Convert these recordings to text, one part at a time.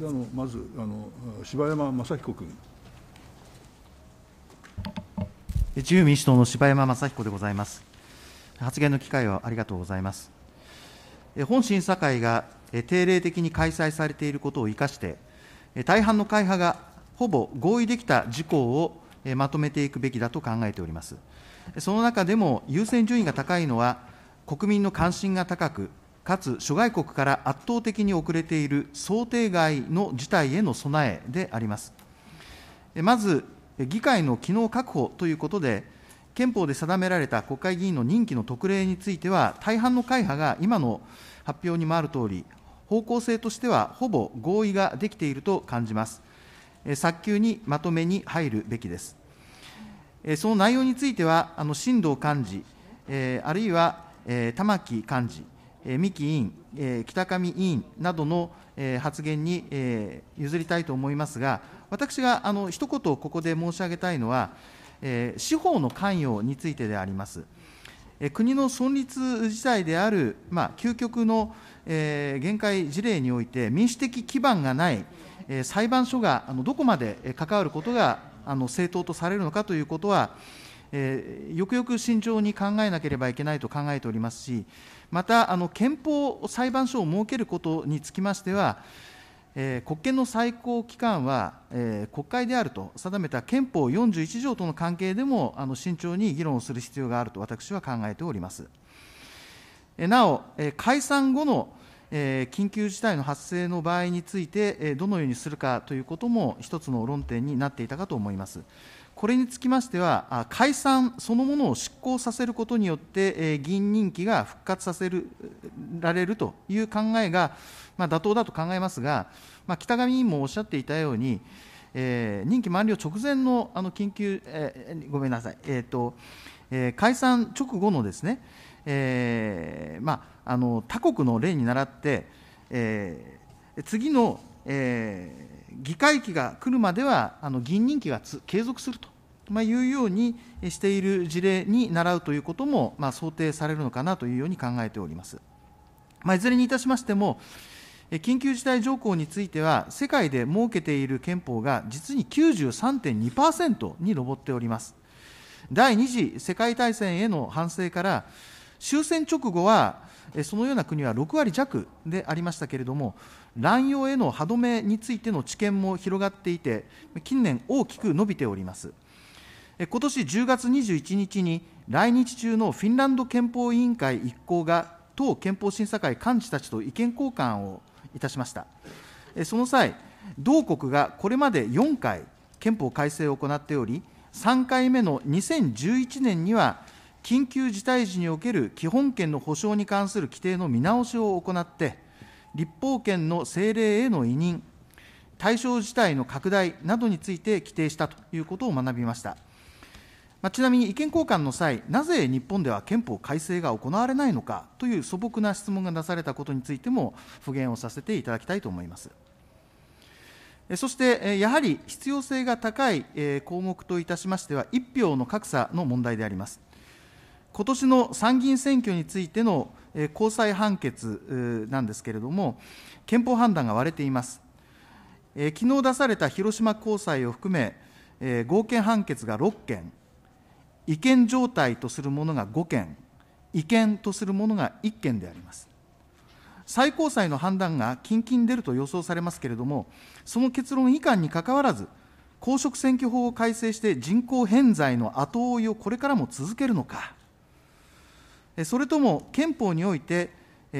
であのまずあの柴山雅彦君。自由民主党の柴山雅彦でございます。発言の機会をありがとうございます。本審査会が定例的に開催されていることを生かして、大半の会派がほぼ合意できた事項をまとめていくべきだと考えております。その中でも優先順位が高いのは、国民の関心が高く、かつ諸外国から圧倒的に遅れている想定外の事態への備えであります。まず、議会の機能確保ということで、憲法で定められた国会議員の任期の特例については、大半の会派が今の発表にもあるとおり、方向性としてはほぼ合意ができていると感じます。早急にまとめに入るべきです。その内容については、あの新藤幹事、あるいは玉木幹事、三木委員、北上委員などの発言に譲りたいと思いますが、私が一言、ここで申し上げたいのは、司法の関与についてであります。国の存立自体である、究極の限界事例において、民主的基盤がない裁判所がどこまで関わることが正当とされるのかということは、えー、よくよく慎重に考えなければいけないと考えておりますし、また、あの憲法裁判所を設けることにつきましては、えー、国権の最高機関は、えー、国会であると定めた憲法41条との関係でもあの慎重に議論をする必要があると私は考えております。えー、なお、えー、解散後の、えー、緊急事態の発生の場合について、えー、どのようにするかということも、一つの論点になっていたかと思います。これにつきましては、解散そのものを執行させることによって、議員任期が復活させるられるという考えが、まあ、妥当だと考えますが、まあ、北上委員もおっしゃっていたように、えー、任期満了直前のあの緊急、えー、ごめんなさい、えーとえー、解散直後のですね、えーまあ、あの他国の例に倣って、えー、次の、えー、議会期が来るまではあの議員任期が継続するとまあ、いうようにしている事例に倣うということも、まあ、想定されるのかなというように考えております。まあ、いずれにいたしましても、緊急事態条項については、世界で設けている憲法が実に93.2%に上っております。第2次世界大戦への反省から、終戦直後は、そのような国は6割弱でありましたけれども、乱用への歯止めについての知見も広がっていて、近年、大きく伸びております。今年10月21日に来日中のフィンランド憲法委員会一行が党憲法審査会幹事たちと意見交換をいたしました。その際、同国がこれまで4回、憲法改正を行っており、3回目の2011年には、緊急事態時における基本権の保障に関する規定の見直しを行って、立法権の政令への委任、対象事態の拡大などについて規定したということを学びました。まあ、ちなみに意見交換の際、なぜ日本では憲法改正が行われないのかという素朴な質問が出されたことについても、復元をさせていただきたいと思います。そして、やはり必要性が高い項目といたしましては、1票の格差の問題であります。今年の参議院選挙についての高裁判決なんですけれども、憲法判断が割れています。昨日出された広島高裁を含め、合憲判決が6件、違憲状態とするものが5件、違憲とするものが1件であります。最高裁の判断が近々出ると予想されますけれども、その結論以下にかかわらず、公職選挙法を改正して人口偏在の後追いをこれからも続けるのか、それとも憲法において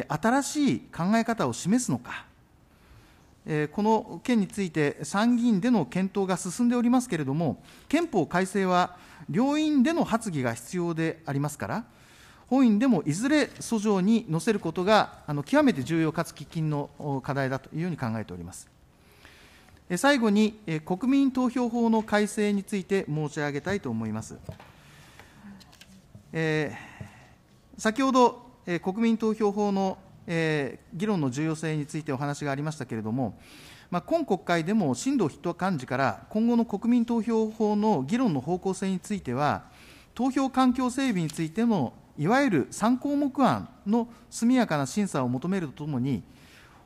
新しい考え方を示すのか、この件について、参議院での検討が進んでおりますけれども、憲法改正は両院での発議が必要でありますから、本院でもいずれ訴状に載せることが極めて重要かつ喫緊の課題だというように考えております。最後に、国民投票法の改正について申し上げたいと思います。えー、先ほど、国民投票法のえー、議論の重要性についてお話がありましたけれども、まあ、今国会でも新藤筆頭幹事から、今後の国民投票法の議論の方向性については、投票環境整備についてのいわゆる3項目案の速やかな審査を求めるとともに、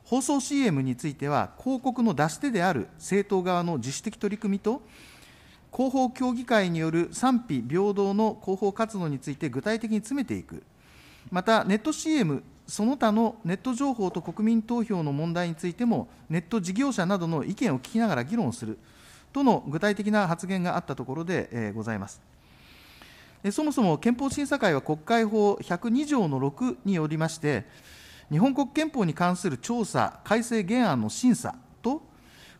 放送 CM については、広告の出し手である政党側の自主的取り組みと、広報協議会による賛否平等の広報活動について具体的に詰めていく、またネット CM その他のネット情報と国民投票の問題についても、ネット事業者などの意見を聞きながら議論するとの具体的な発言があったところでございます。そもそも憲法審査会は国会法102条の6によりまして、日本国憲法に関する調査・改正原案の審査と、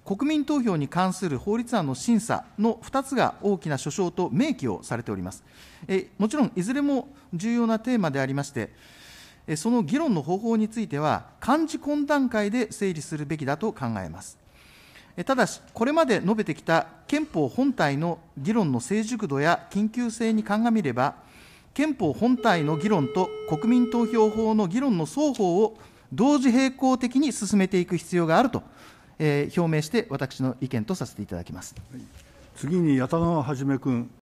国民投票に関する法律案の審査の2つが大きな所掌と明記をされております。えもちろん、いずれも重要なテーマでありまして、その議論の方法については、幹事懇談会で整理するべきだと考えます。ただし、これまで述べてきた憲法本体の議論の成熟度や緊急性に鑑みれば、憲法本体の議論と国民投票法の議論の双方を同時並行的に進めていく必要があると、えー、表明して、私の意見とさせていただきます。次に、八田川はじめ君。